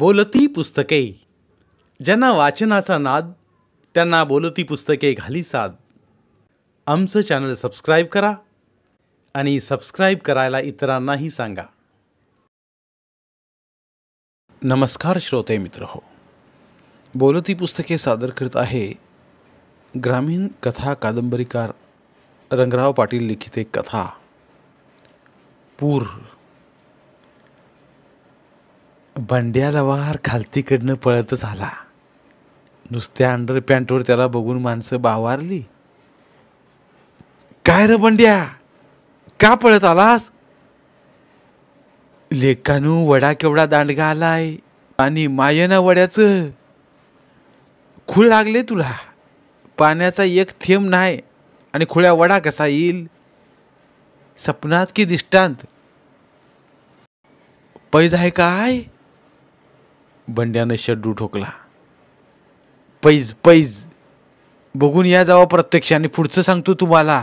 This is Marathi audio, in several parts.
बोलती पुस्तके ज्यांना वाचनाचा नाद त्यांना बोलती पुस्तके घाली साद आमचं चॅनल सबस्क्राईब करा आणि सबस्क्राईब करायला इतरांनाही सांगा नमस्कार श्रोते मित्र हो बोलती पुस्तके सादर करत आहे ग्रामीण कथा कादंबरीकार रंगराव पाटील लिखित एक कथा पूर बंड्याला वार खालतीकडनं पळतच आला नुसत्या अंडर पॅन्टवर त्याला बघून माणसं बावारली काय र बंड्या का पळत आलास लेखानू वडा केवढा दांडगा आलाय आणि मायना वड्याचं खूळ लागले तुला पाण्याचा एक थेंब नाही आणि खुळ्या वडा कसा येईल सपनात की दिष्टांत पैज आहे काय बंड्यानं शड्डू ठोकला पैज पैज बघून या जावा आणि पुढचं सांगतो तुम्हाला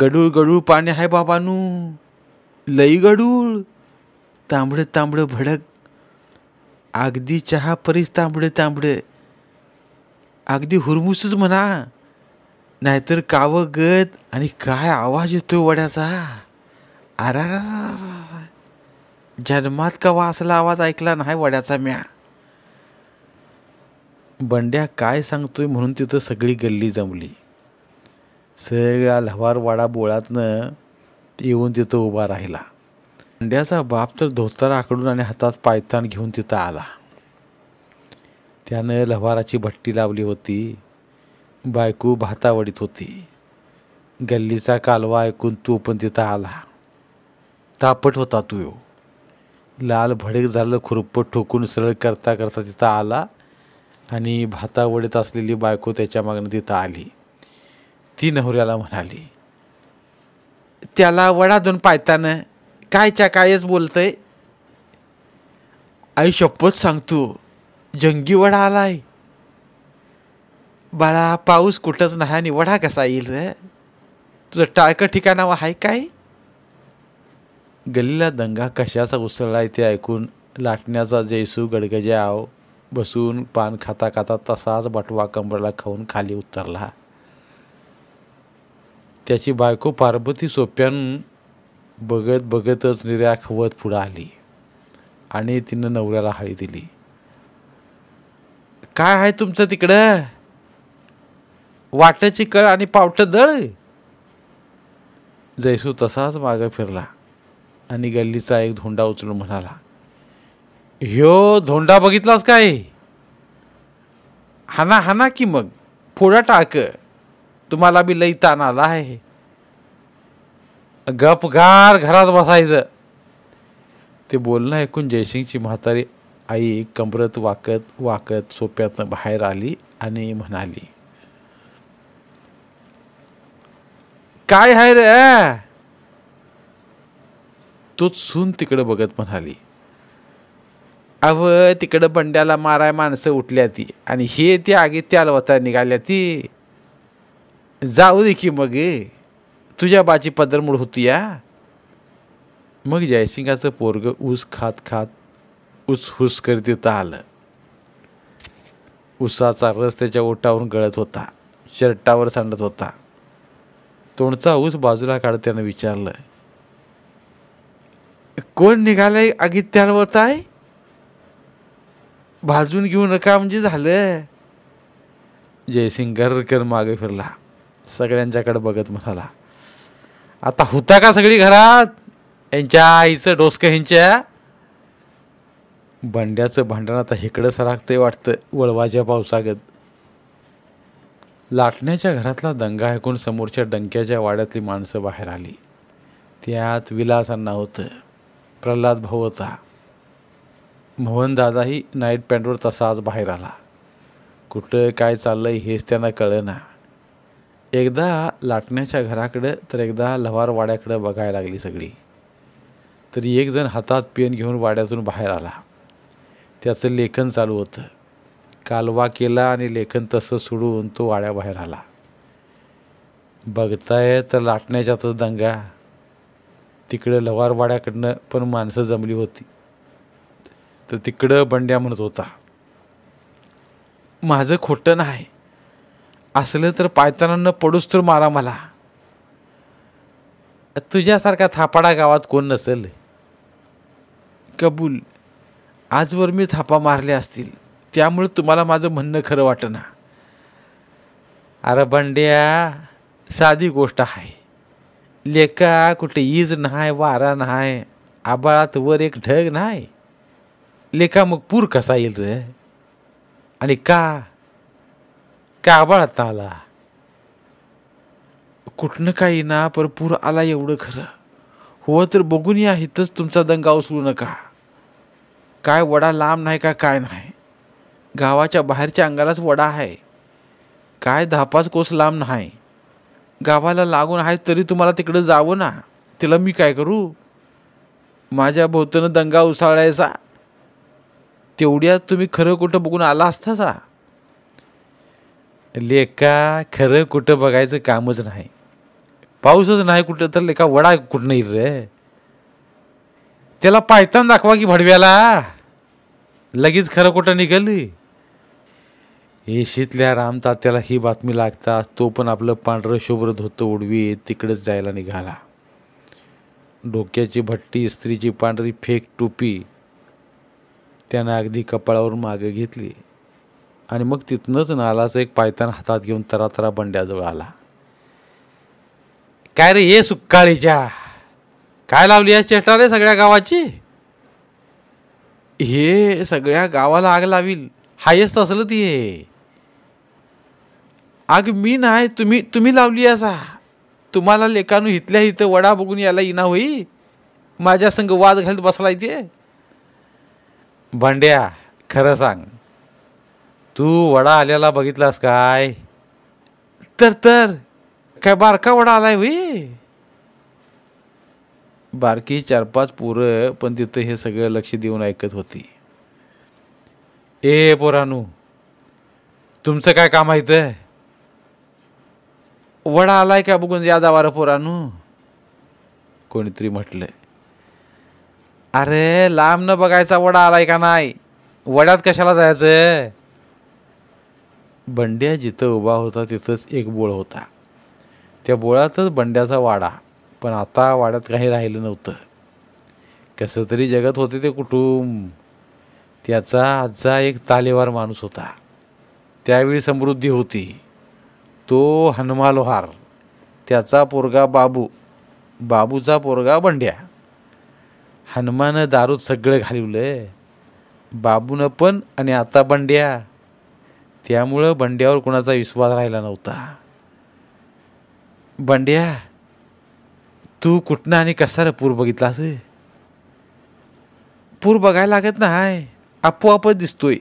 गडूळ गडूळ पाणी आहे बाबानू लई गडूळ तांबडं तांबडं भडक अगदी चहा परीस तांबडं तांबडं अगदी हुरमुसच म्हणा नाहीतर कावं गत आणि काय आवाज येतो वड्याचा आरा जन्मात कवा असला आवाज ऐकला नाही वड्याचा म्या बंड्या काय सांगतोय म्हणून तिथं सगळी गल्ली जमली सगळा वाडा बोळातनं येऊन तिथं उभा राहिला बंड्याचा बाप तर धोतारा आकडून आणि हातात पायताण घेऊन तिथं आला त्यानं लहवाराची भट्टी लावली होती बायको भातावडीत होती गल्लीचा कालवा ऐकून तू पण तिथं आला तापट होता तू येऊ लाल भडे झालं खुरपट ठोकून सरळ करता करता तिथं आला आणि भातावडीत असलेली बायको त्याच्या मागनं तिथं आली ती नवऱ्याला म्हणाली त्याला वडा दोन पायतानं कायच्या कायच बोलतंय आई शपथ सांगतो जंगी वडा आलाय बाळा पाऊस कुठंच नाही आणि वडा कसा येईल रे तुझं टाळकं ठिकाणावं आहे काय गल्लीला दंगा कशाचा उसळला ते ऐकून लाटण्याचा जयसू गडगजाव बसून पान खाता खाता तसाच बटवा कंबरला खाऊन खाली उतरला त्याची बायको पार्वती सोप्यान बघत बघतच निर्या खवत पुढं आली आणि तिनं नवऱ्याला हाळी दिली काय आहे तुमचं तिकडं वाट्याची कळ आणि पावटं दळ जयसू तसाच मागं फिरला आणि गल्लीचा एक धोंडा उचलून म्हणाला ह्यो धोंडा बघितलास काय हाना हाना की मग फोडा टाक तुम्हाला बी लई ताण आला आहे गपगार घरात बसायचं ते बोलणं ऐकून जयसिंगची म्हातारी आई कमरत वाकत वाकत सोप्यात बाहेर आली आणि म्हणाली काय आहे रे तो सून तिकडं बघत म्हणाली अव तिकडं बंड्याला माराय माणसं उठल्या ती आणि हे ती आगीत त्यालवता निघाल्या ती जाऊ दे की मग तुझ्या बाची पदरमूळ होती या मग जयसिंगाचं पोरग ऊस खात खात ऊस हुस करीत येतं आलं उसाचा रस त्याच्या ओटावरून गळत होता शर्टावर सांडत होता तोंडचा ऊस बाजूला काढत त्यानं विचारलं कोण निघालंय आगीत त्याला होताय भाजून घेऊ नका म्हणजे झालं जयसिंग गरकर मागे फिरला सगळ्यांच्याकडे बघत म्हणाला आता होता का सगळी घरात यांच्या आईचं डोसक ह्यांच्या भांड्याचं भांडण आता हिकडं ते वाटतं वळवाच्या पावसागत लाटण्याच्या घरातला दंगा ऐकून समोरच्या डंक्याच्या वाड्यातली माणसं बाहेर आली त्यात विलासांना होतं प्रल्हाद भाऊ होता मोहनदादाही नाईट तसा आज बाहेर आला कुठं काय चाललंय हेच त्यांना कळेना एकदा लाटण्याच्या घराकडं तर एकदा वाड्याकडं बघायला लागली सगळी तरी एक हातात पेन घेऊन वाड्यातून बाहेर आला त्याचं लेखन चालू होतं कालवा केला आणि लेखन तसं सोडून तो वाड्याबाहेर आला बघताय तर लाटण्याच्यातच दंगा तिकडं लवारवाड्याकडनं पण माणसं जमली होती तर तिकडं बंड्या म्हणत होता माझं खोटं नाही असलं तर पायतानानं पडूस तर मारा मला तुझ्यासारखा थापाडा गावात कोण नसेल कबूल आजवर मी थापा मारल्या असतील त्यामुळे तुम्हाला माझं म्हणणं खरं वाटना अरे बंड्या साधी गोष्ट आहे लेका कुठे ईज नाही वारा नाही आबाळात वर एक ढग नाही लेका मग पूर कसा येईल रे आणि का का आबाळात आला कुठनं काही ना पर पूर आला एवढं खरं हो तर बघून या इथंच तुमचा दंगा उचलू नका काय वडा लांब नाही का काय नाही गावाच्या बाहेरच्या अंगालाच वडा आहे काय दहा पाच कोस लांब नाही गावाला लागून आहे तरी तुम्हाला तिकडे जावं ना तिला मी काय करू माझ्या भोवतनं दंगा उसाळायचा तेवढ्या तुम्ही खरं कुठं बघून आला सा लेका खरं कुठं बघायचं कामच नाही पाऊसच नाही कुठं तर लेका वडा कुठं नाही रे त्याला पायतान दाखवा की भडव्याला लगेच खरं कुठं निघाली येशीतल्या रामतात्याला ही बातमी लागताच तो पण आपलं पांढरं शुभ्र धोत उडवी तिकडेच जायला निघाला डोक्याची भट्टी स्त्रीची पांढरी फेक टोपी त्यानं अगदी कपाळावर मागे घेतली आणि मग तिथनंच नालाचा एक पायतान हातात घेऊन तरातरा बंड्याजवळ आला काय रे ये सुक्काळीच्या काय लावली या चेष्टा रे सगळ्या गावाची हे सगळ्या गावाला आग लावील हायेस्त असलं ती हे अग मी नाही तुम्ही तुम्ही लावली असा तुम्हाला लेखानू इथल्या इथं वडा बघून याला इना होई माझ्या संग वाद घालत बसला इथे भांड्या खरं सांग तू वडा आलेला बघितलास काय तर तर काय बारका वडा आलाय होई बारकी चार पाच पोरं पण तिथं हे सगळं लक्ष देऊन ऐकत होती ए पोरानू तुमचं काय काम आहे वडा आलाय का बघून यादा वार पोरानु कोणीतरी म्हटलं अरे लांब न बघायचा वडा आलाय का नाही वड्यात कशाला जायचं बंड्या जिथं उभा होता तिथंच एक बोळ होता त्या बोळातच बंड्याचा वाडा पण आता वाड्यात काही राहिलं नव्हतं कस तरी जगत होते ते कुटुंब त्याचा आजचा एक तालेवार माणूस होता त्यावेळी समृद्धी होती तो हनुमा लोहार त्याचा पोरगा बाबू बाबूचा पोरगा बंड्या हनुमानं दारूत सगळं घालवलं बाबूनं पण आणि आता बंड्या त्यामुळं बंड्यावर कोणाचा विश्वास राहिला नव्हता बंड्या तू कुठनं आणि कसा रे पूर बघितलास पूर बघायला लागत ना हाय आपोआपच दिसतोय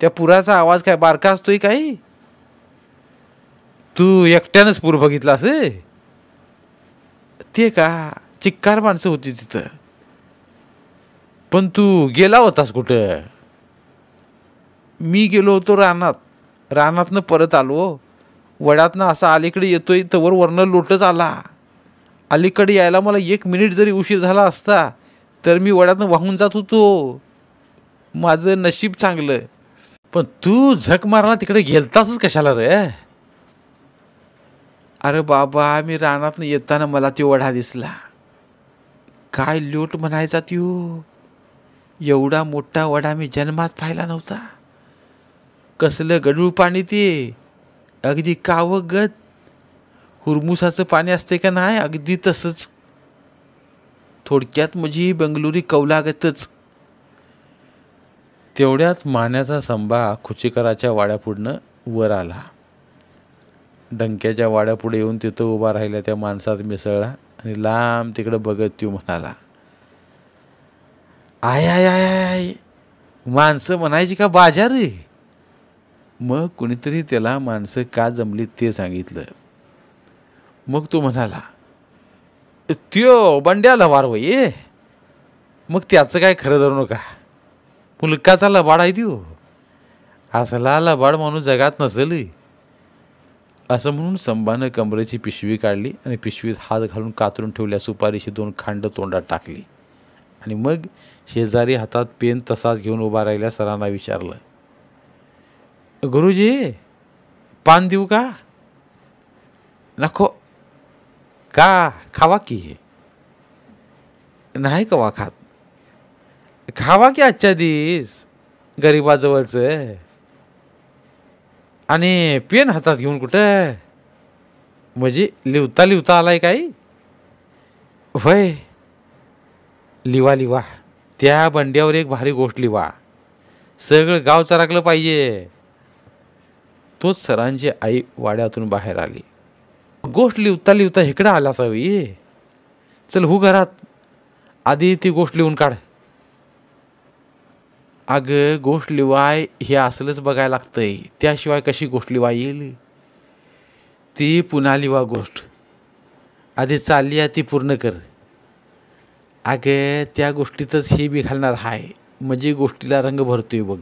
त्या पुराचा आवाज काय बारका असतोय काही तू एकट्यानंच पूर बघितला असे ते का चिक्कार माणसं होती तिथं पण तू गेला होतास कुठं मी गेलो होतो रानात रानातनं परत आलो वडातनं असा अलीकडे येतोय तवर वर्ण लोटच आला अलीकडे यायला मला एक मिनिट जरी उशीर झाला असता तर मी वडातनं वाहून जात होतो माझं नशीब चांगलं पण तू झक मारणार तिकडे गेलतासच कशाला रे अरे बाबा मी रानातनं येताना मला ती वढा दिसला काय लोट म्हणायचा त्यो एवढा मोठा वडा मी जन्मात पाहिला नव्हता कसलं गडूळ पाणी ते अगदी कावगत हुरमुसाचं पाणी असते का नाही अगदी तसंच थोडक्यात म्हणजे बंगलुरी कौलागतच तेवढ्यात मान्याचा संबा खुचीकराच्या वाड्यापुढनं वर आला डंक्याच्या वाड्यापुढे येऊन तिथं उभा राहिल्या त्या माणसात मिसळला आणि लांब तिकडं बघत तू म्हणाला आय आय आय आय माणसं म्हणायची का बाजार मग कुणीतरी त्याला माणसं का जमली ते सांगितलं मग तो म्हणाला त्यो बंड्या लवार वय मग त्याचं काय खरं धरू नका मुलकाचा लबाड आहे त्यो असला लबाड माणूस जगात नसेल असं म्हणून संभानं कमरेची पिशवी काढली आणि पिशवीत हात घालून कातरून ठेवल्या सुपारीशी दोन खांड तोंडात टाकली आणि मग शेजारी हातात पेन तसाच घेऊन उभा राहिल्या सरांना विचारलं गुरुजी पान देऊ का नको का खावा की हे नाही कवा खात खावा की आजच्या दिस गरिबाजवळचं आणि पेन हातात घेऊन कुठं म्हणजे लिवता लिवता आलाय काही होय लिवा लिवा त्या बंड्यावर एक भारी गोष्ट लिवा सगळं गाव चराकलं पाहिजे तोच सरांची आई वाड्यातून बाहेर आली गोष्ट लिवता लिवता इकडं आला असावी चल हो घरात आधी ती गोष्ट लिहून काढ अगं गोष्ट लिवाय हे असलंच बघायला लागतंय त्याशिवाय कशी गोष्ट लिवाय येईल ती पुन्हा लिवा गोष्ट आधी चालली आहे ती पूर्ण कर अगं त्या गोष्टीतच हे बी घालणार आहे म्हणजे गोष्टीला रंग भरतोय बघ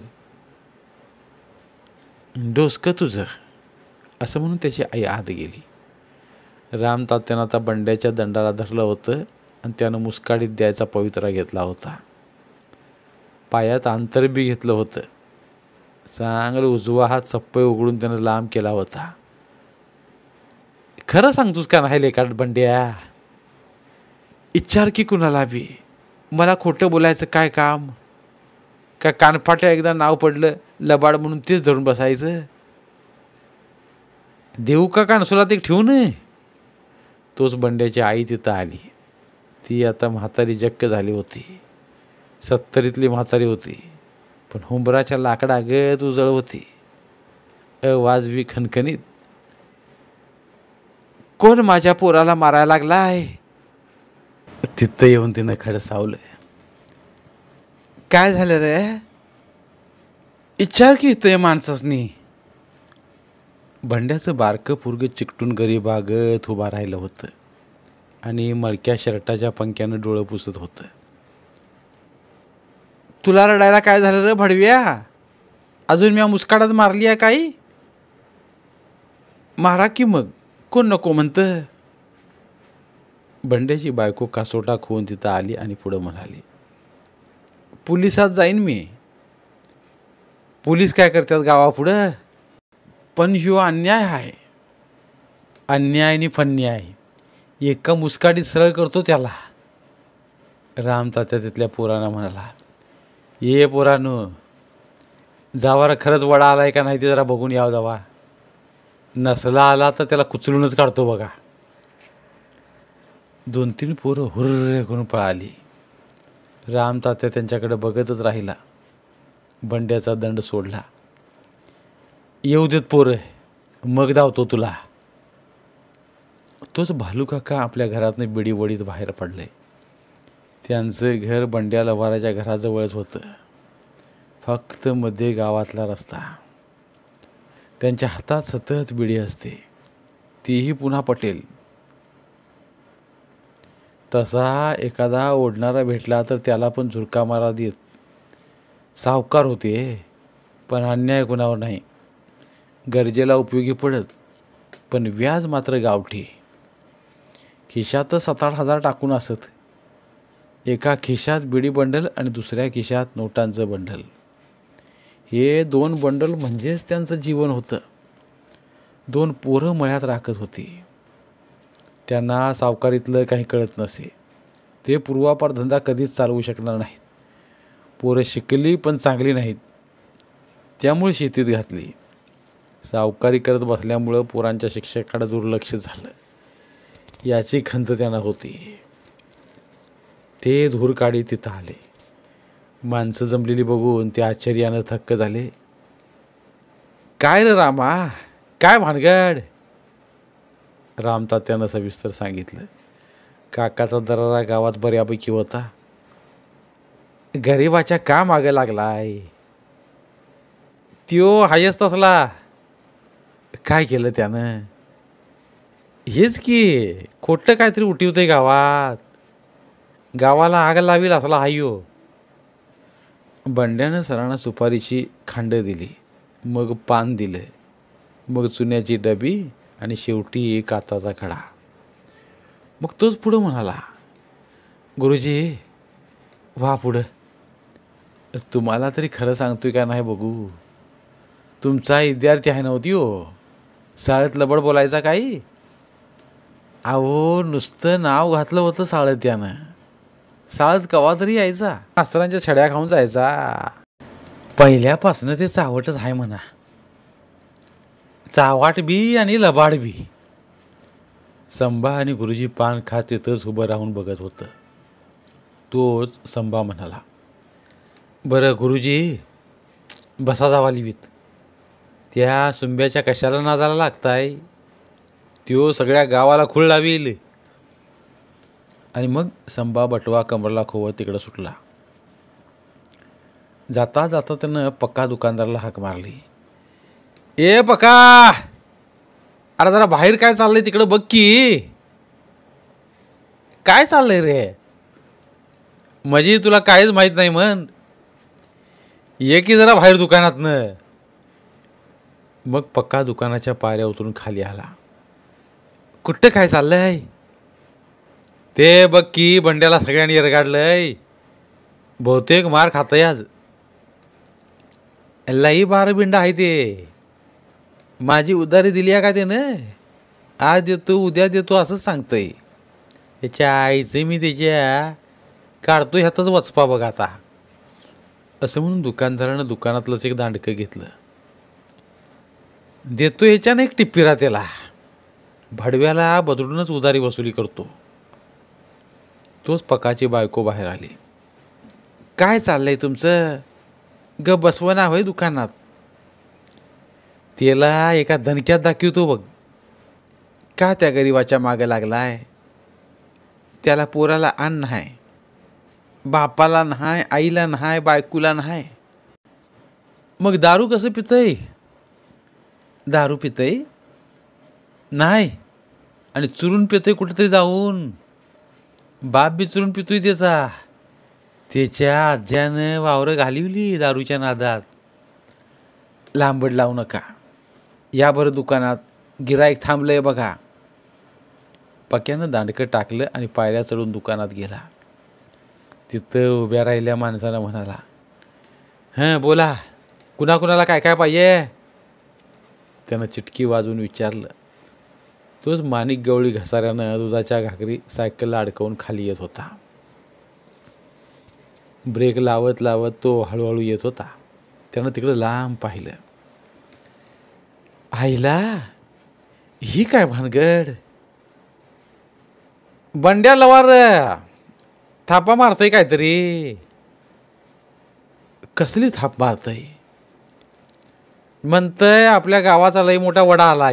डोसकं तुझं असं म्हणून त्याची आई आत गेली राम तात्यानं आता बंड्याच्या दंडाला धरलं होतं आणि त्यानं मुस्काडीत द्यायचा पवित्रा घेतला होता पायात अंतर बी घेतलं होतं चांगलं उजवा हात सप्पे उघडून त्यानं लांब केला होता खरं सांगतोस का नाही लेकाट बंड्या इच्छार की कुणाला बी मला खोटं बोलायचं काय काम का कानफाट्या एकदा नाव पडलं लबाड म्हणून तेच धरून बसायचं देऊ का कानसोला ते ठेवू नये तोच बंड्याची आई तिथं आली ती आता म्हातारी जक्क झाली होती सत्तरीतली म्हातारी होती पण हुंबराच्या लाकडागत उजळ होती अवाजवी खणखणीत कोण माझ्या पोराला मारायला लागला आहे तिथं येऊन तिनं खडसावलं काय झालं रे इच्छा की इथं माणसासनी भंड्याचं बारकं पुरगं चिकटून गरीबागत उभा राहिलं होतं आणि मळक्या शर्टाच्या पंख्यानं डोळं पुसत होतं तुला रडायला काय झालं रे भडव्या अजून मी मुस्काडात मारली आहे काही मारा की मग कोण नको म्हणतं बंड्याची बायको कासोटा खोवून तिथं आली आणि पुढं म्हणाली पोलिसात जाईन मी पोलीस काय करतात गावापुढं पण ह्यो अन्याय आहे अन्याय आणि फन्याय एका मुस्काडीत सरळ करतो त्याला राम तात्या तिथल्या पोरांना म्हणाला ये पोरानं जावारा खरंच वडा आला आहे का नाही ते जरा बघून यावं जावा नसला आला तर त्याला कुचलूनच काढतो बघा दोन तीन पोरं हुर्रे करून पळाली राम तात्या त्यांच्याकडे बघतच राहिला बंड्याचा दंड सोडला येऊ देत पोरं मग धावतो तुला तोच भालू काका आपल्या घरातनं बिडी वडीत बाहेर पडले त्यांचं घर बंड्या लव्हाराच्या घराजवळच होतं फक्त मध्ये गावातला रस्ता त्यांच्या हातात सतत बिडी असते तीही पुन्हा पटेल तसा एखादा ओढणारा भेटला तर त्याला पण झुरका मारा देत सावकार होते पण अन्याय कुणावर नाही गरजेला उपयोगी पडत पण व्याज मात्र गावठी खिशातच सात आठ हजार टाकून असत एका खिशात बिडी बंडल आणि दुसऱ्या खिशात नोटांचं बंडल हे दोन बंडल म्हणजेच त्यांचं जीवन होतं दोन पोरं मळ्यात राखत होती त्यांना सावकारीतलं काही कळत नसे ते पूर्वापार धंदा कधीच चालवू शकणार नाहीत पोरं शिकली पण चांगली नाहीत त्यामुळे शेतीत घातली सावकारी करत बसल्यामुळं पोरांच्या शिक्षकाकडे दुर्लक्ष झालं याची खंत त्यांना होती ते धूर काढी तिथं आले माणसं जमलेली बघून ते आश्चर्यानं थक्क झाले काय रे रामा काय भानगड राम तात्यानं सविस्तर सांगितलं काकाचा दरारा गावात बऱ्यापैकी होता गरीबाच्या का माग लागलाय त्यो हायस तसला काय केलं त्यानं हेच की खोटं काहीतरी उठीवतंय गावात गावाला आग लावील असला हायो बंड्यानं सरांना सुपारीची खांड दिली मग पान दिलं मग चुन्याची डबी आणि शेवटी काताचा खडा मग तोच पुढं म्हणाला गुरुजी व्हा पुढं तुम्हाला तरी खरं सांगतोय का नाही बघू तुमचा विद्यार्थी आहे नव्हती हो शाळेत लबड बोलायचा काही अहो नुसतं नाव घातलं होतं शाळेत त्यानं साज कवा तरी यायचा मास्तरांच्या छड्या खाऊन जायचा पहिल्यापासून ते चावटच आहे म्हणा चावाट बी आणि लबाड बी संभा आणि गुरुजी पान खात तिथंच उभं राहून बघत होत तोच संभा म्हणाला बरं गुरुजी बसा जावा लिवीत त्या सुंब्याच्या कशाला नादाला लागताय त्यो सगळ्या गावाला खुळ लावील आणि मग संबा बटवा कमरला खोवत तिकडं सुटला जाता जाता त्यानं पक्का दुकानदाराला हाक मारली ए पक्का अरे जरा बाहेर काय चाललंय तिकडं बघ की काय चाललंय रे म्हणजे तुला काहीच माहीत नाही म्हण ये की जरा बाहेर दुकानातनं मग पक्का दुकानाच्या पायऱ्या उतरून खाली आला कुठं काय चाललंय ते बघ की बंड्याला सगळ्यांनी रगाडलंय बहुतेक मार आहे आज लई बार बिंड आहे ते माझी उदारी दिली आहे का त्यानं आज देतो उद्या देतो असंच सांगतंय त्याच्या आईचं मी त्याच्या काढतो ह्यातच वचपा बघ आता असं म्हणून दुकानदारानं दुकानातलंच एक दांडकं घेतलं देतो ह्याच्यानं एक टिप्पीरा त्याला भडव्याला बदलूनच उदारी वसुली करतो तोच पकाची बायको बाहेर आली काय चाललंय तुमचं ग बसवना होय दुकानात त्याला एका धनक्यात दाखवतो बघ का त्या गरीबाच्या मागे लागलाय त्याला पोराला आण नाही बापाला नाही आईला नाही बायकूला नाही मग दारू कसं पितय दारू पितय नाही आणि चुरून पितय कुठेतरी जाऊन बाप बिचरून पितोय त्याचा त्याच्या आज्यानं वावरं घालिवली दारूच्या नादात लांबड लावू नका या बरं दुकानात गिरायक थांबलंय बघा पक्यानं दांडकं टाकलं आणि पायऱ्या चढून दुकानात गेला तिथं उभ्या राहिल्या माणसानं म्हणाला हं बोला कुणाकुणाला काय काय पाहिजे त्यानं चिटकी वाजून विचारलं तोच माणिक गवळी घसाऱ्यानं दुधाच्या घाकरी सायकलला अडकवून खाली येत होता ब्रेक लावत लावत तो हळूहळू येत होता त्यानं तिकडं लांब पाहिलं आईला ही काय भानगड बंड्या लवार थापा मारतय काहीतरी कसली थाप मारतय म्हणतंय आपल्या गावाचा लई मोठा वडा आला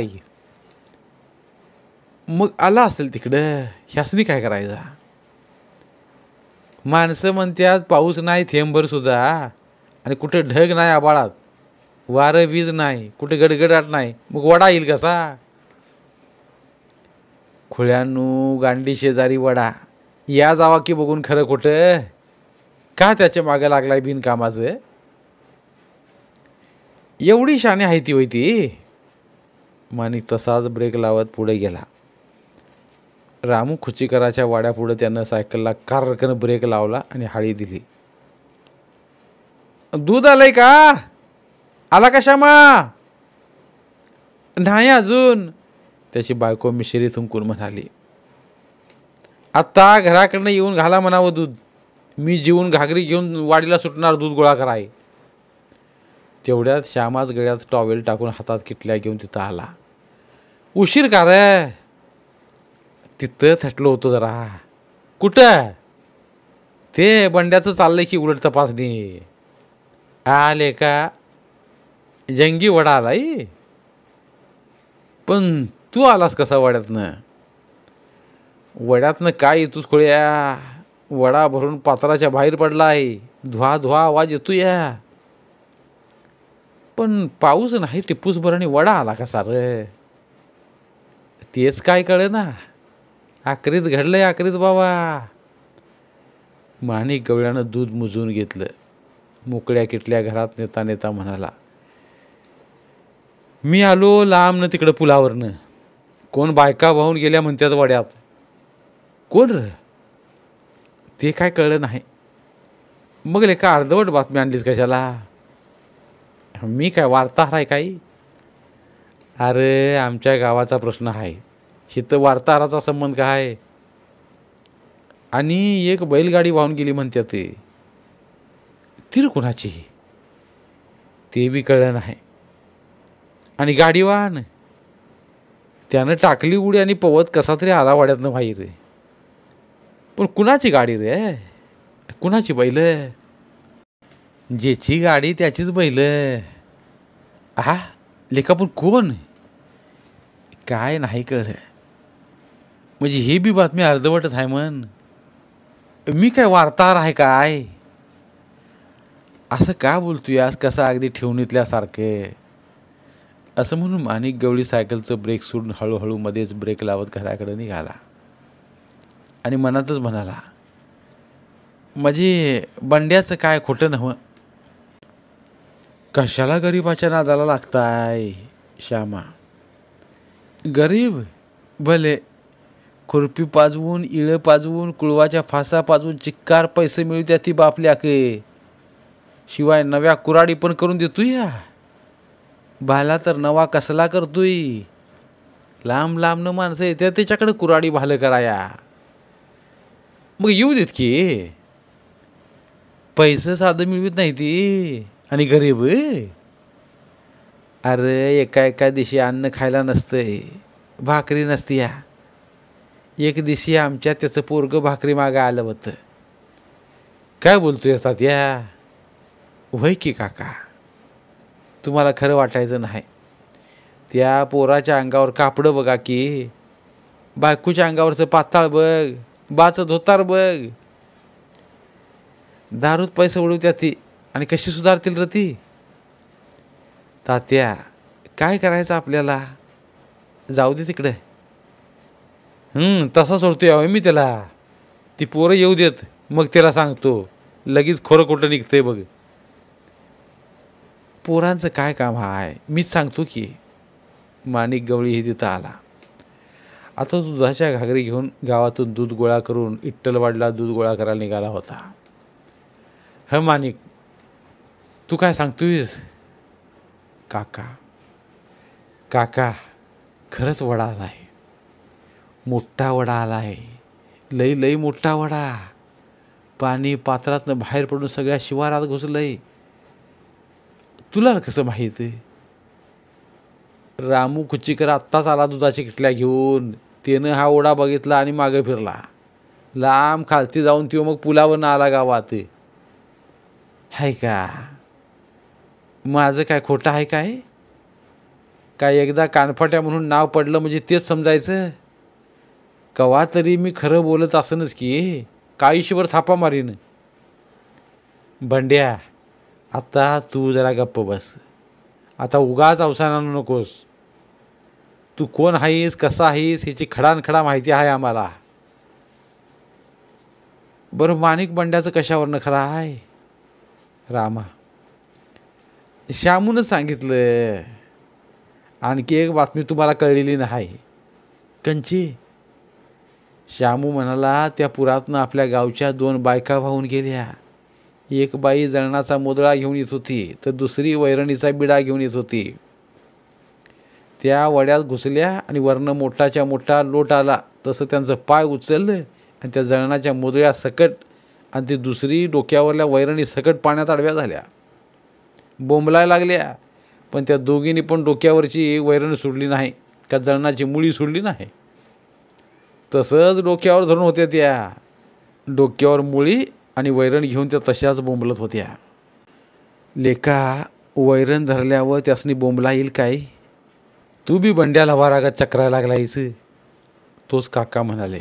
मग आला असेल तिकडं ह्यासनी काय करायचा माणसं म्हणत्यात पाऊस नाही थेंबर सुद्धा आणि कुठं ढग नाही आबाळात वारं वीज नाही कुठे गडगडाट नाही मग वडा येईल कसा खुळ्यानू गांडी शेजारी वडा या जावा की बघून खरं कुठं का त्याच्या मागे लागलाय बिनकामाचं एवढी शाने आहे ती होती माणिक तसाच ब्रेक लावत पुढे गेला रामू खुचीकराच्या वाड्यापुढं त्यानं सायकलला कारकन ब्रेक लावला आणि हाळी दिली दूध आलंय का आला का श्यामा नाही अजून त्याची बायको मिशिरी थुंकून म्हणाली आत्ता घराकडनं येऊन घाला म्हणावं दूध मी जीवन घागरी घेऊन वाडीला सुटणार दूध गोळा कराय तेवढ्यात श्यामाच गळ्यात टॉवेल टाकून हातात किटल्या घेऊन तिथं आला उशीर का रे तिथं थटलो होतो जरा कुठं ते बंड्याचं चाललं की उलट तपासणी आले का जंगी वडा आलाय पण तू आलास कसा वड्यातनं वड्यातनं काय येतोस खोळ्या वडा भरून पात्राच्या बाहेर पडला आहे धुवा धुवा आवाज येतो या पण पाऊस नाही टिपूस आणि वडा आला का सार तेच काय कळे ना आकरीत घडलंय आहे आकरीत बाबा माणिक गवळ्यानं दूध मुजून घेतलं मोकळ्या किटल्या घरात नेता नेता म्हणाला मी आलो लांबनं तिकडं पुलावरनं कोण बायका वाहून गेल्या म्हणतात वड्यात कोण र ते काय कळलं नाही मग का अर्धवट बातमी आणलीस कशाला मी काय वार्ताहर आहे काही अरे आमच्या गावाचा प्रश्न आहे तर वार्ताहराचा संबंध काय आहे आणि एक बैलगाडी वाहून गेली म्हणते ते तीर कुणाची ते बी कळलं नाही आणि गाडी वाहन त्यानं टाकली उडी आणि पवत कसा तरी आला वाड्यातनं रे पण कुणाची गाडी रे कुणाची बैल ज्याची गाडी त्याचीच बैल आहा लेखा पण कोण काय नाही कळ म्हणजे ही बी बातमी अर्धवटच आहे म्हण मी काय वार्ताहर आहे काय असं का बोलतोय आज कसं अगदी ठेवणीतल्यासारखे असं म्हणून माणिक गवळी सायकलचं ब्रेक सोडून हळूहळू मध्येच ब्रेक लावत घराकडे निघाला आणि मनातच म्हणाला म्हणजे बंड्याचं काय खोटं नव कशाला गरीबाच्या नादाला लागताय श्यामा गरीब भले खुरपी पाजवून इळं पाजवून कुळवाच्या फासा पाजवून चिक्कार पैसे द्या ती बापल्याके शिवाय नव्या कुराडी पण करून देतो या भाला तर नवा कसला करतोय लांब लांबनं माणसं येत्या त्याच्याकडे कुराडी भालं या मग येऊ देत की पैसे साधं मिळवित नाही ती आणि गरीब अरे एका एका दिवशी अन्न खायला नसतंय भाकरी नसती या एक दिवशी आमच्या त्याचं पोरगं भाकरी मागं आलं होतं काय बोलतोय सात्या वय की काका तुम्हाला खरं वाटायचं नाही त्या पोराच्या अंगावर कापडं बघा की बायकूच्या अंगावरचं पाताळ बघ बाचं धोतार बघ दारूत पैसे त्या ती आणि कशी सुधारतील र ती तात्या काय करायचं आपल्याला जाऊ दे तिकडे तसा सोडतो यावं मी त्याला ती पोरं येऊ देत मग त्याला सांगतो लगेच खोरं कुठं निघतंय बघ पोरांचं काय काम हा आहे मीच सांगतो की माणिक गवळी हे तिथं आला आता दुधाच्या घागरी घेऊन गावातून दूध गोळा करून इट्टलवाडला दूध गोळा करायला निघाला होता ह माणिक तू काय सांगतोयस काका काका खरंच वडा आला आहे मोठा वडा आला आहे लई लई मोठा वडा पाणी पात्रातनं बाहेर पडून सगळ्या शिवारात घुसलंय तुला कसं माहीत रामू कुचीकर आत्ताच आला दुधाची किटल्या घेऊन त्यानं हा ओढा बघितला आणि मागे फिरला लांब खालती जाऊन तो मग पुलावरनं आला गावात आहे का माझं काय खोटं आहे काय काय एकदा कानफाट्या म्हणून नाव पडलं म्हणजे तेच समजायचं कवा तरी मी खरं बोलत असनच की ईश्वर थापा मारीन भंड्या आता तू जरा गप्प बस आता उगाच अवसानानं नकोस तू कोण आहेस कसा आहेस ह्याची खडानखडा माहिती आहे आम्हाला बरं माणिक बंड्याचं कशावरनं खरं आहे रामा श्यामूनच सांगितलं आणखी एक बातमी तुम्हाला कळलेली नाही कंची श्यामू म्हणाला त्या पुरातनं आपल्या गावच्या दोन बायका वाहून गेल्या एक बाई जळणाचा मुदळा घेऊन येत होती तर दुसरी वैरणीचा बिडा घेऊन येत होती त्या वड्यात घुसल्या आणि वर्ण मोठाच्या मोठा लोट आला तसं त्यांचं पाय उचललं आणि त्या जळणाच्या मुदळ्या सकट आणि ती दुसरी डोक्यावरल्या वैरणी सकट पाण्यात आडव्या झाल्या बोंबलाय लागल्या पण त्या दोघींनी पण डोक्यावरची वैरण सोडली नाही का जळणाची मुळी सोडली नाही तसंच डोक्यावर धरून होत्या त्या डोक्यावर मुळी आणि वैरण घेऊन त्या तशाच बोंबलत होत्या लेखा वैरण धरल्यावर त्यासनी बोंबला येईल काय तू बी बंड्याला वारागात चक्रायला लागलायस तोच काका म्हणाले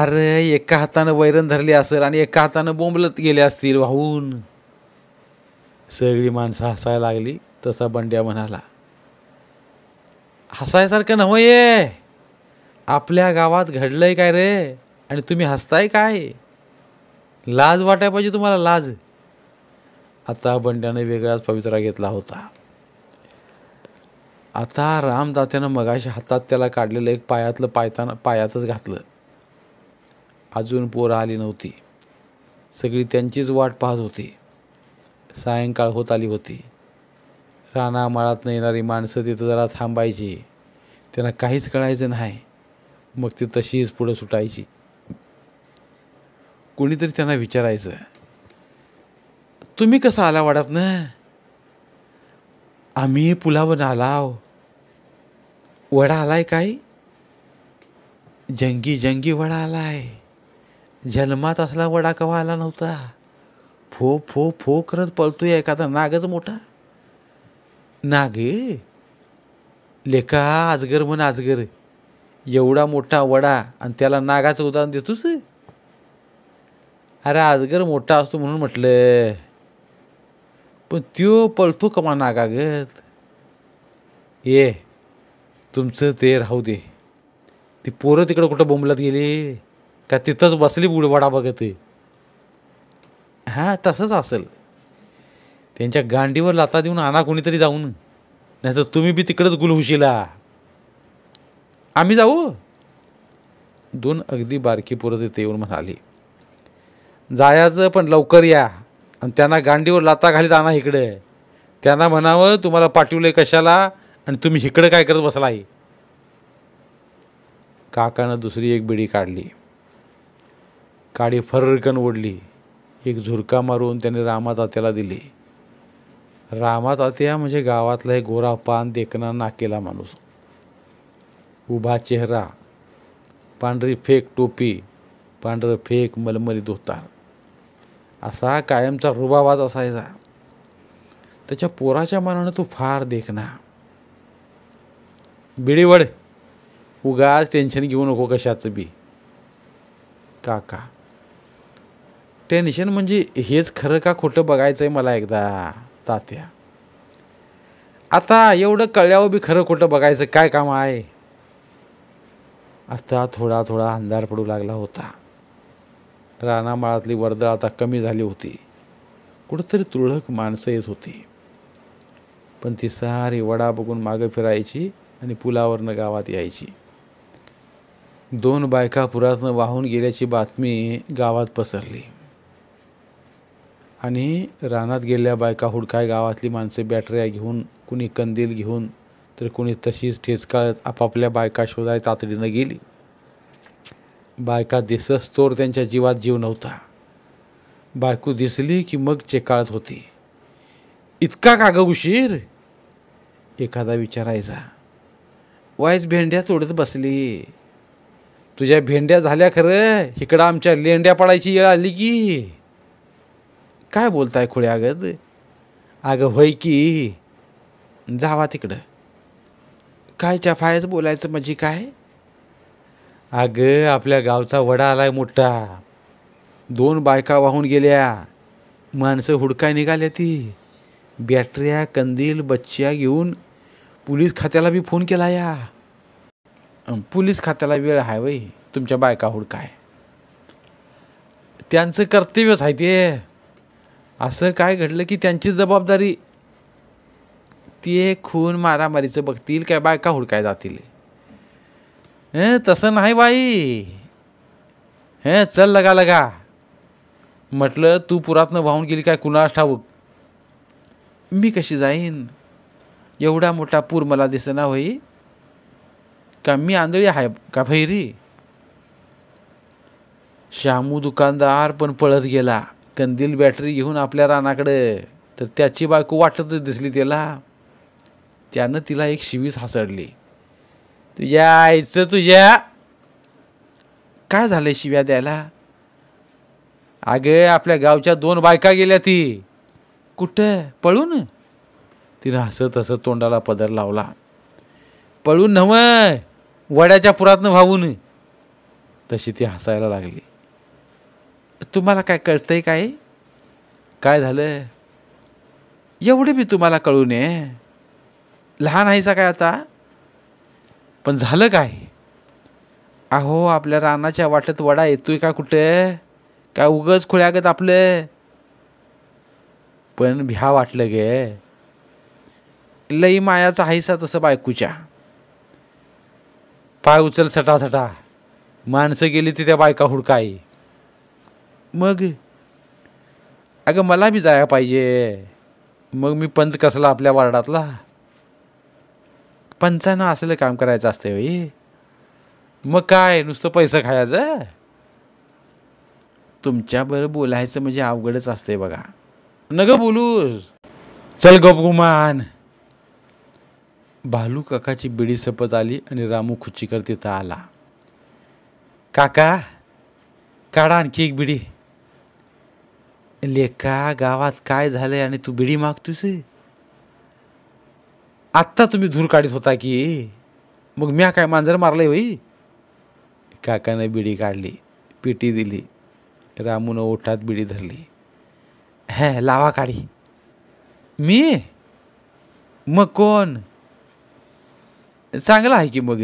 अरे एका हातानं वैरण धरले असेल आणि एका हातानं बोंबलत गेले असतील वाहून सगळी माणसं हसायला लागली तसा बंड्या म्हणाला हसायसारखं नव्हे आपल्या गावात घडलंय काय रे आणि तुम्ही हसताय काय लाज वाटाय पाहिजे तुम्हाला लाज आता बंड्याने वेगळाच पवित्रा घेतला होता आता रामदात्यानं मगाशी हातात त्याला काढलेलं एक पायातलं पायताना पायातच घातलं अजून पोरं आली नव्हती सगळी त्यांचीच वाट पाहत होती सायंकाळ होत आली होती रानामाळात येणारी माणसं तिथं जरा थांबायची त्यांना काहीच कळायचं नाही मग ती तशीच पुढं सुटायची कोणीतरी त्यांना विचारायचं तुम्ही कसा आला वाड्यात ना आम्ही पुलावर आलाव वडा आलाय काय जंगी जंगी वडा आलाय जन्मात असला वडा कवा आला नव्हता फो फो फो करत पळतोय एखादा नागच मोठा नागे लेखा आजगर म्हण आजगर एवढा मोठा वडा आणि त्याला नागाचं उदाहरण देतोस अरे आजगर मोठा असतो म्हणून म्हटलं पण त्यो पळतो कमा नागागत ये तुमचं ते राहू दे ती पोरं तिकडं कुठं बोंबलात गेली का तिथंच बसली वडा बघत हां तसंच असेल त्यांच्या गांडीवर लाता देऊन आणा कोणीतरी जाऊन नाही तर तुम्ही बी तिकडंच गुलहुशीला आम्ही जाऊ दोन अगदी बारकी पोरं तिथे येऊन म्हणाली जायचं पण लवकर या आणि त्यांना गांडीवर लाता घालीत आणा इकडे त्यांना म्हणावं तुम्हाला पाठिवले कशाला आणि तुम्ही इकडे काय करत बसलाय काकानं दुसरी एक बिडी काढली काडी फरकन ओढली एक झुरका मारून त्याने रामा दिली रामा म्हणजे गावातला हे पान ना नाकेला माणूस उभा चेहरा पांढरी फेक टोपी पांढरं फेक मलमली धोतार असा कायमचा रुबावाज असायचा त्याच्या पोराच्या मनानं तो फार देखना बिडीवड उगाच टेन्शन घेऊ नको कशाचं बी काका टेन्शन म्हणजे हेच खरं का खोटं बघायचं आहे मला एकदा तात्या आता एवढं कळल्यावर बी खरं खोटं बघायचं काय काम आहे आता थोडा थोडा अंधार पडू लागला होता रानामाळातली वर्दळ आता कमी झाली होती कुठंतरी तुरळक माणसं येत होती पण ती सारी वडा बघून मागं फिरायची आणि पुलावरनं गावात यायची दोन बायका पुरातनं वाहून गेल्याची बातमी गावात पसरली आणि रानात गेलेल्या बायका हुडकाय गावातली माणसे बॅटऱ्या घेऊन कुणी कंदील घेऊन तर कोणी तशीच ठेचकाळत आपापल्या बायका शोधाय तातडीनं गेली बायका तोर त्यांच्या जीवात जीव नव्हता बायकू दिसली की मग चेकाळत होती इतका का उशीर एखादा विचारायचा वाईस भेंड्या तोडत बसली तुझ्या भेंड्या झाल्या खरं इकडं आमच्या लेंड्या पडायची येळ आली की काय बोलताय खुळे अगं अगं होय की जावा तिकडं काय चफायच बोलायचं म्हणजे काय अगं आपल्या गावचा वडा आलाय मोठा दोन बायका वाहून गेल्या माणसं हुडकाय निघाल्या ती बॅटऱ्या कंदील बच्च्या घेऊन पोलीस खात्याला बी फोन केला या पोलीस खात्याला वेळ आहे वय तुमच्या बायका हुडकाय त्यांचं कर्तव्यच आहे ते असं काय घडलं की त्यांची जबाबदारी ते खून मारामारीचं बघतील काय बायका हुडकाय जातील तसं नाही बाई हे चल लगा लगा म्हटलं तू पुरातनं वाहून गेली काय कुणास ठाऊक मी कशी जाईन एवढा मोठा पूर मला दिसेना होई का मी आंधळी आहे का भैरी श्यामू दुकानदार पण पळत गेला कंदील बॅटरी घेऊन आपल्या रानाकडे तर त्याची बायको वाटतच दिसली त्याला त्यानं तिला एक शिवीस हासडली तुझ्या आईचं तुझ्या काय झालंय शिव्या द्यायला अगे आपल्या गावच्या दोन बायका गेल्या ती कुठं पळून तिनं हसत हसत तोंडाला पदर लावला पळून नव वड्याच्या पुरातनं व्हावून तशी ती हसायला लागली तुम्हाला काय कळतंय काय काय झालं एवढे मी तुम्हाला कळून नये लहान सा काय आता पण झालं काय अहो आपल्या रानाच्या वाटत वडा येतोय का कुठे काय उगच खुळ्यागत आपले पण भ्या वाटलं गे लई मायाचा हायसा तसं बायकूच्या पाय उचल सटा सटा माणसं गेली ती त्या बायका हुडकाई मग अगं मला बी जाया पाहिजे मग मी पंच कसला आपल्या वार्डातला पंचांना असले काम करायचं असते होई मग काय नुसतं पैसा खायचं तुमच्याबरोबर बोलायचं म्हणजे अवघडच असते बघा नग बोलू चल गुमान भालू काकाची बिडी सपत आली आणि रामू खुच्चीकर तिथं आला काका काढा आणखी एक बिडी लेखा गावात काय झालंय आणि तू बिडी मागतोस आत्ता तुम्ही धूर काढीत होता की मग म्या काय मांजर मारले होई काकानं बिडी काढली पिटी दिली रामूनं ओठात बिडी धरली हॅ लावा काढी मी मग कोण चांगला आहे की मग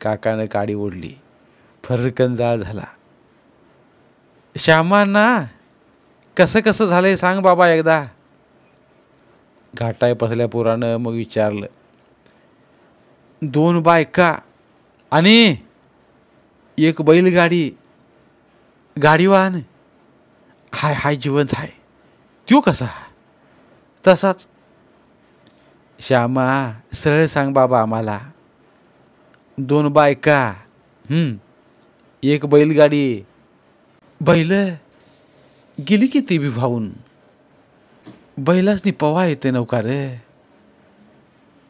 काकानं काडी ओढली फरकंजाळ झाला श्यामांना कसं कसं झालंय सांग बाबा एकदा घाटाय पसल्या पुरानं मग विचारलं दोन बायका आणि एक बैलगाडी गाडीवान हाय हाय जिवंत हाय तू कसा तसाच श्यामा सरळ सांग बाबा आम्हाला दोन बायका एक बैलगाडी बैल गेली किती विभावून बैलासनी पवा येते नौका रे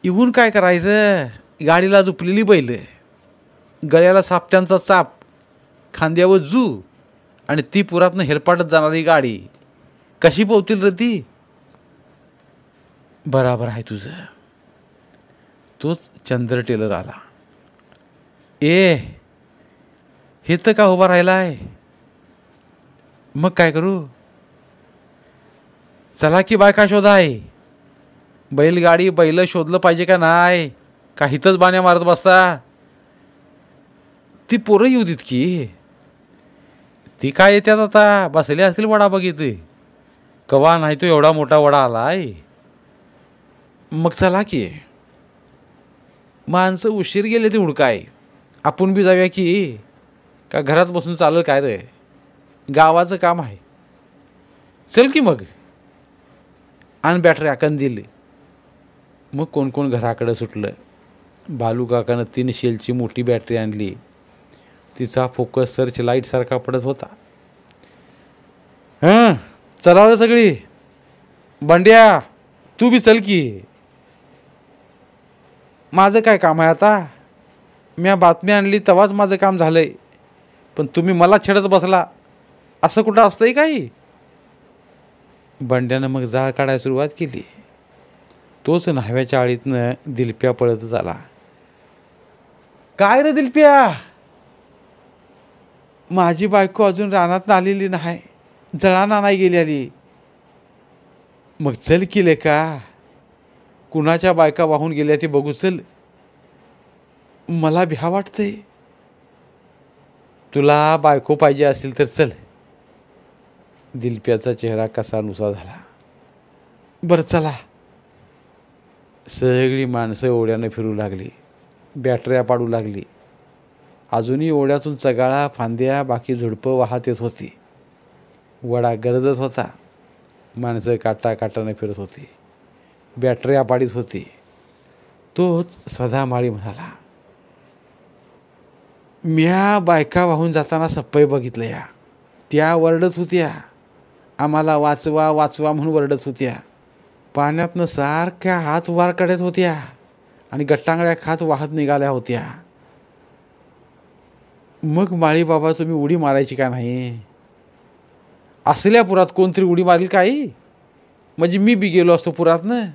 इवून काय करायचं गाडीला जुपलेली बैल गळ्याला सापत्यांचा चाप खांद्यावर जू आणि ती पुरातनं हेरपाटत जाणारी गाडी कशी पोवतील रे ती बराबर आहे तुझं तोच चंद्र टेलर आला ए हे तर का उभा राहिला आहे मग काय करू चला की बायका शोधाय बैलगाडी बैल शोधलं पाहिजे का नाही काहीतच बाण्या मारत बसता ती पोरं येऊ देत की ती काय येतात आता बसले असतील वडा बघित कवा नाही तो एवढा मोठा वडा आला आहे मग चला की माणसं उशीर गेले ते उडकाय आपण बी जाऊया की का घरात बसून चालेल काय रे गावाचं काम आहे चल की मग बॅटरी आकन दिली मग कोण कोण घराकडं सुटलं बालू काकानं तीन शेलची मोठी बॅटरी आणली तिचा फोकस सर्च लाईटसारखा पडत होता हां रे सगळी बंड्या तू बी चल की माझं काय काम आहे आता मी बातमी आणली तेव्हाच माझं काम झालंय पण तुम्ही मला छेडत बसला असं कुठं असतंय काही बंड्यानं मग जाळ काढायला सुरुवात केली तोच न्हाव्याच्या आळीतनं दिलप्या पळत झाला काय रे दिलप्या माझी बायको अजून रानात आलेली नाही जळाना नाही गेली आली मग चल केले का कुणाच्या बायका वाहून गेल्या ते बघू चल मला भ्या वाटतंय तुला बायको पाहिजे असेल तर चल दिलप्याचा चेहरा कसा नुसा झाला बरं चला सगळी माणसं ओढ्यानं फिरू लागली बॅटऱ्या पाडू लागली अजूनही ओढ्यातून चगाळा फांद्या बाकी झुडपं वाहत येत होती वडा गरजत होता माणसं काटा काटानं फिरत होती बॅटऱ्या पाडीत होती तोच सदामाळी म्हणाला म्या बायका वाहून जाताना सप्पई बघितल्या त्या वरडत होत्या आम्हाला वाचवा वाचवा म्हणून वरडत होत्या पाण्यातनं सारख्या हात वार काढत होत्या आणि गट्टांगळ्या खात वाहत निघाल्या होत्या मग माळी बाबा तुम्ही उडी मारायची का नाही असल्या पुरात कोणतरी उडी मारेल काही म्हणजे मी बी गेलो असतो पुरातनं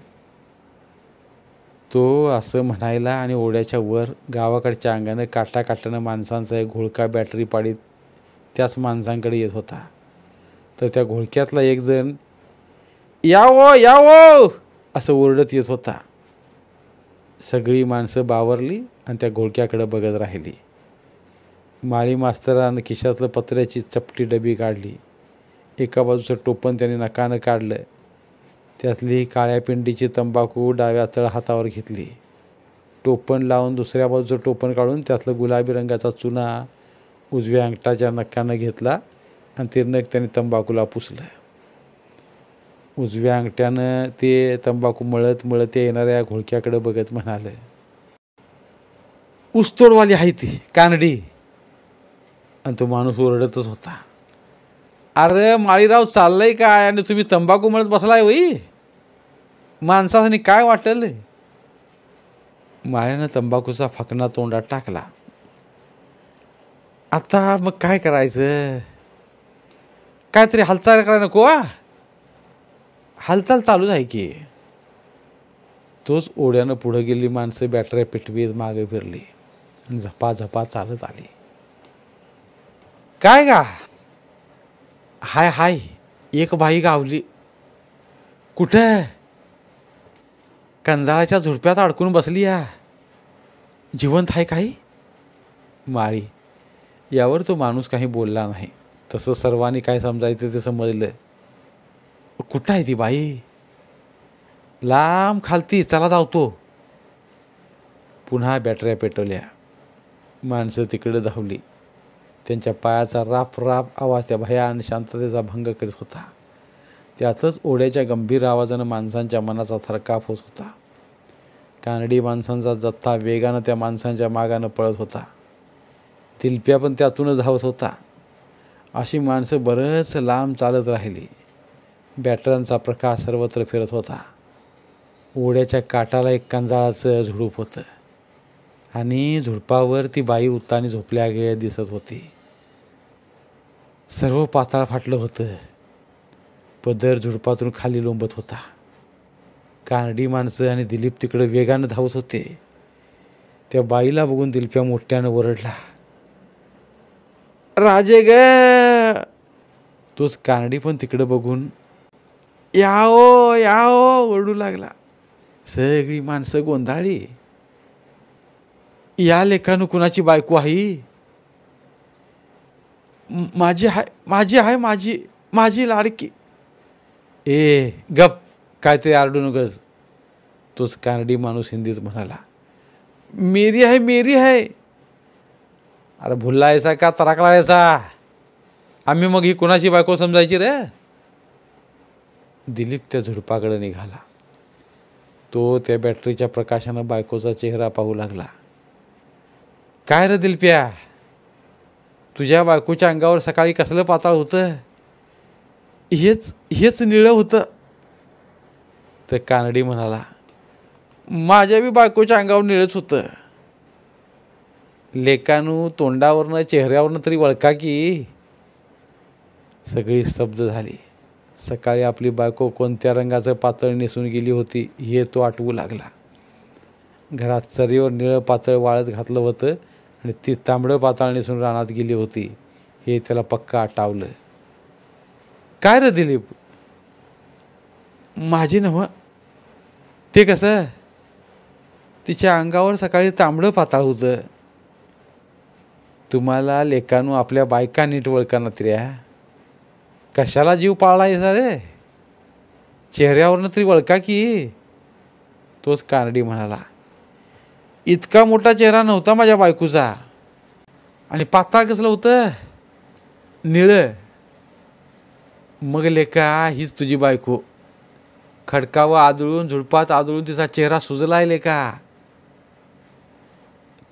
तो असं म्हणायला आणि ओढ्याच्या वर गावाकडच्या अंगानं काटा काटानं माणसांचा एक घोळका बॅटरी पाडीत त्याच माणसांकडे येत होता तर त्या घोळक्यातला एक जण यावो यावो असं ओरडत येत होता सगळी माणसं बावरली आणि त्या घोळक्याकडं बघत राहिली माळी मास्तरानं खिशातलं पत्र्याची चपटी डबी काढली एका बाजूचं टोपण त्याने नकानं काढलं त्यातली काळ्या पिंडीची तंबाखू डाव्या तळ हातावर घेतली टोपण लावून दुसऱ्या बाजूचं टोपण काढून त्यातलं गुलाबी रंगाचा चुना उजव्या अंगठाच्या नकानं घेतला आणि ते नग त्याने तंबाखूला पुसलं उजव्या अंगठ्यानं ते तंबाखू मळत मळत येणाऱ्या घोळक्याकडे बघत म्हणाले ऊसतोडवाली आहे ती कानडी आणि तो माणूस ओरडतच होता अरे माळीराव चाललंय काय आणि तुम्ही तंबाखू मळत बसलाय वई माणसाने काय वाटलं माळ्यानं तंबाखूचा फकना तोंडात टाकला आता मग काय करायचं काहीतरी हालचाल करा नको आ हालचाल चालूच आहे की तोच ओढ्यानं पुढं गेली माणसं बॅटऱ्या पेटवीत मागे फिरली झपा झपा चालत आली काय गा हाय हाय एक बाई गावली कुठं कंजाळाच्या झुडप्यात अडकून बसली या जिवंत आहे काही माळी यावर तो माणूस काही बोलला नाही तसं सर्वांनी काय समजायचं ते समजलं कुठं आहे ती बाई लांब खालती चला धावतो पुन्हा बॅटऱ्या पेटवल्या माणसं तिकडे धावली त्यांच्या पायाचा राप राप आवाज त्या भया आणि शांततेचा भंग करीत होता त्यातच ओढ्याच्या गंभीर आवाजानं माणसांच्या मनाचा थरकाप होत होता कानडी माणसांचा जत्था वेगानं त्या माणसांच्या मागानं पळत होता तिलप्या पण त्यातूनच धावत होता अशी माणसं बरंच लांब चालत राहिली बॅटरांचा प्रकाश सर्वत्र फिरत होता ओढ्याच्या काटाला एक कंजाळाचं झुडूप होतं आणि झुडपावर ती बाई उत्तानी झोपल्या गे दिसत होती सर्व पाताळ फाटलं होतं पदर झुडपातून खाली लोंबत होता कानडी माणसं आणि दिलीप तिकडं वेगानं धावत होते त्या बाईला बघून दिलप्या मोठ्यानं ओरडला राजे ग तोच कानडी पण तिकडं बघून याओ, याओ या हो, हो, लागला सगळी माणसं गोंधाळी या लेखानं कुणाची बायको आहे माझी हाय माझी आहे माझी माझी लाडकी ए गप काय ते आरडू नकस तोच कानडी माणूस हिंदीत म्हणाला मेरी आहे मेरी आहे अरे भुलला यायचा का तराकला यायचा आम्ही मग ही कुणाची बायको समजायची रे दिलीप त्या झुडपाकडे निघाला तो त्या बॅटरीच्या प्रकाशानं बायकोचा चेहरा पाहू लागला काय रे दिलप्या तुझ्या बायकोच्या अंगावर सकाळी कसलं पाताळ होतं हेच हेच निळं होतं तर कानडी म्हणाला माझ्या बी बायकोच्या अंगावर निळंच होतं लेकानू तोंडावरनं चेहऱ्यावरनं तरी वळका की सगळी स्तब्ध झाली सकाळी आपली बायको कोणत्या रंगाचं पातळ नेसून गेली होती हे तो आठवू लागला घरात चरीवर निळं पातळ वाळत घातलं होतं आणि ती तांबडं पातळ नेसून रानात गेली होती हे त्याला पक्का आटावलं काय रे दिलीप माझी नव ते कसं तिच्या अंगावर सकाळी तांबडं पातळ होतं तुम्हाला लेखानू आपल्या बायका नीट वळखाना त्र्या कशाला जीव पाळला आहे रे चेहऱ्यावरनं तरी वळका की तोच कानडी म्हणाला इतका मोठा चेहरा नव्हता माझ्या बायकोचा आणि पातळ कसलं होतं निळं मग लेका हीच तुझी बायको खडकावं आदळून झुडपात आदळून तिचा चेहरा सुजला आहे लेका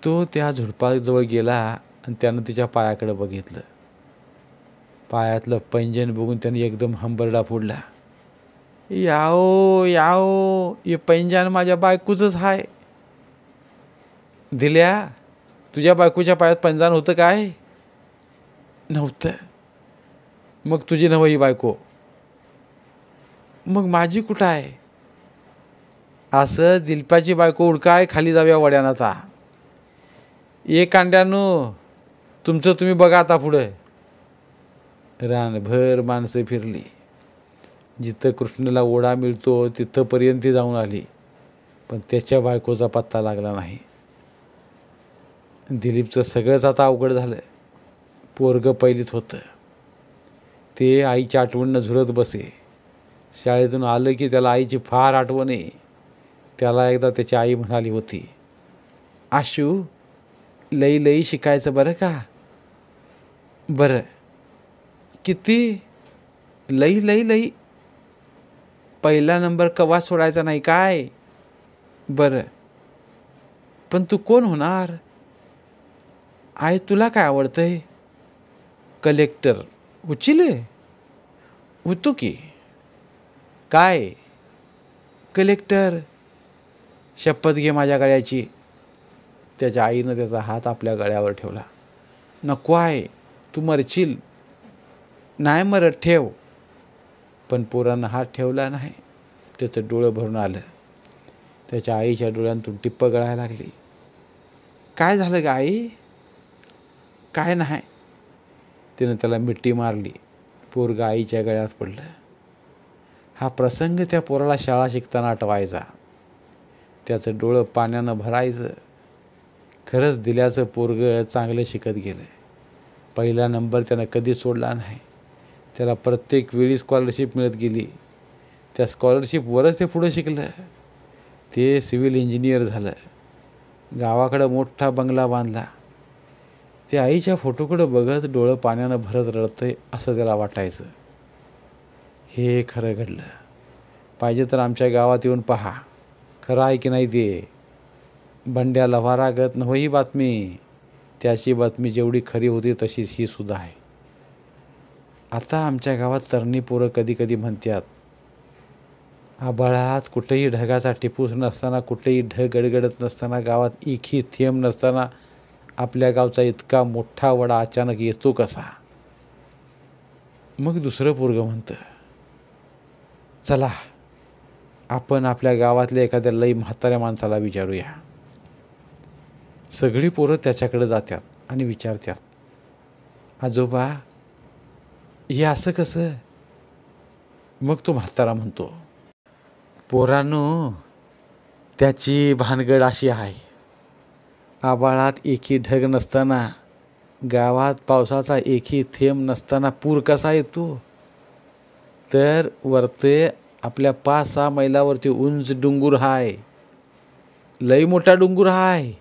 तो त्या झुडपाजवळ गेला आणि त्यानं तिच्या पायाकडे बघितलं पायातलं पैंजण बघून त्याने एकदम हंबरडा फोडला याओ याओ हे पैंजण माझ्या बायकोचंच आहे दिल्या तुझ्या बायकोच्या पायात पंजान होतं काय नव्हतं मग तुझी नवं ही बायको मग माझी कुठं आहे असं दिलपाची बायको उडकाय खाली जाऊया वड्यानाचा ये कांड्यानो तुमचं तुम्ही बघा आता पुढं रानभर माणसं फिरली जिथं कृष्णाला ओढा मिळतो तिथंपर्यंत जाऊन आली पण त्याच्या बायकोचा पत्ता लागला नाही दिलीपचं सगळंच आता अवघड झालं पोरग पहिलीत होतं ते आईच्या आठवणनं झुरत बसे शाळेतून आलं की त्याला आईची फार आठवण आहे त्याला एकदा त्याची आई म्हणाली होती आशू लई लई शिकायचं बरं का बरं किती लई लई लई पहिला नंबर कवा सोडायचा नाही काय बरं पण तू कोण होणार आहे तुला काय आवडतंय कलेक्टर उचिले होतो की काय कलेक्टर शपथ घे माझ्या गळ्याची त्याच्या आईनं त्याचा हात आपल्या गळ्यावर ठेवला नको आहे तू मरशील नाही मरत ठेव पण पोरानं हात ठेवला नाही त्याचं डोळं भरून आलं त्याच्या आईच्या डोळ्यांतून टिप्प गळायला लागली काय झालं ग आई काय नाही तिनं त्याला मिट्टी मारली पोरग आईच्या गळ्यात पडलं हा प्रसंग त्या पोराला शाळा शिकताना आठवायचा त्याचं डोळं पाण्यानं भरायचं खरंच दिल्याचं पोरग चांगलं शिकत गेलं पहिला नंबर त्यानं कधीच सोडला नाही त्याला प्रत्येक वेळी स्कॉलरशिप मिळत गेली त्या स्कॉलरशिपवरच ते पुढं शिकलं ते सिव्हिल इंजिनियर झालं गावाकडं मोठा बंगला बांधला ते आईच्या फोटोकडं बघत डोळं पाण्यानं भरत रडतंय असं त्याला वाटायचं हे खरं घडलं पाहिजे तर आमच्या गावात येऊन पहा खरं आहे की नाही ते बंड्या न ही बातमी त्याची बातमी जेवढी खरी होती तशीच ही सुद्धा आहे आता आमच्या गावात तरणी पोरं कधी कधी म्हणतात आबाळात कुठेही ढगाचा टिपूस नसताना कुठेही ढग गडगडत नसताना गावात एकही थेंब नसताना आपल्या गावचा इतका मोठा वडा अचानक येतो कसा मग दुसरं पोरगं म्हणतं चला आपण आपल्या गावातल्या एखाद्या लई म्हाताऱ्या माणसाला विचारूया सगळी पोरं त्याच्याकडे जातात आणि विचारतात आजोबा हे असं कसं मग तो म्हातारा म्हणतो पोरांनो त्याची भानगड अशी आहे आबाळात एकी ढग नसताना गावात पावसाचा एकही थेंब नसताना पूर कसा येतो तर वरते आपल्या पाच सहा मैलावरती उंच डुंगूर हाय लई मोठा डोंगर हाय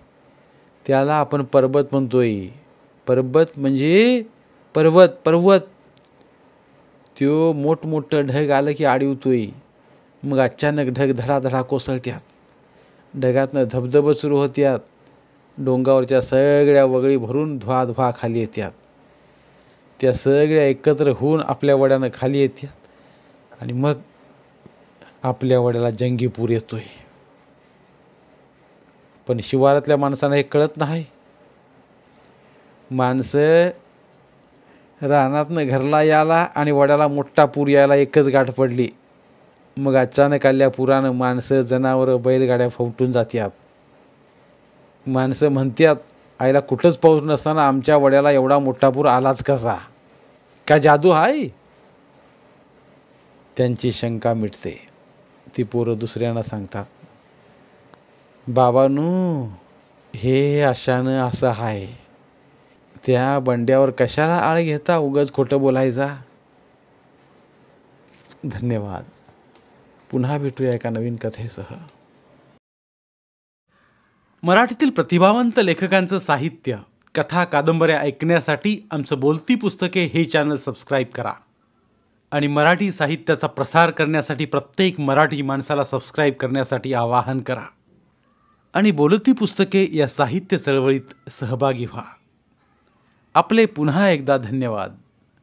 त्याला आपण पर्वत म्हणतोय पर्वत म्हणजे पर्वत पर्वत त्यो मोठमोठं ढग आलं की आडवतोय मग अचानक ढग धडाधडा कोसळत्यात ढगातनं धबधब सुरू होत्यात डोंगावरच्या सगळ्या वगळी भरून धुवा धुवा खाली येतात त्या सगळ्या एकत्र होऊन आपल्या वड्यानं खाली येतात आणि मग आपल्या वड्याला जंगीपूर येतोय पण शिवारातल्या माणसांना हे कळत नाही माणसं रानातनं घरला याला आणि वड्याला मोठा पूर यायला एकच गाठ पडली मग अचानक आल्या पुरानं माणसं जनावरं बैलगाड्या फवटून जात्यात माणसं म्हणतात आईला कुठंच पाऊस नसताना आमच्या वड्याला एवढा मोठा पूर आलाच कसा का जादू हाय त्यांची शंका मिटते ती पोरं दुसऱ्यांना सांगतात बाबानू हे अशानं असं आहे त्या बंड्यावर कशाला आळ घेता उगच खोटं बोलायचा धन्यवाद पुन्हा भेटूया एका नवीन कथेसह मराठीतील प्रतिभावंत लेखकांचं साहित्य कथा कादंबऱ्या ऐकण्यासाठी आमचं बोलती पुस्तके हे चॅनल सबस्क्राईब करा आणि मराठी साहित्याचा प्रसार करण्यासाठी प्रत्येक मराठी माणसाला सबस्क्राईब करण्यासाठी आवाहन करा आणि बोलती पुस्तके या साहित्य चळवळीत सहभागी व्हा आपले पुन्हा एकदा धन्यवाद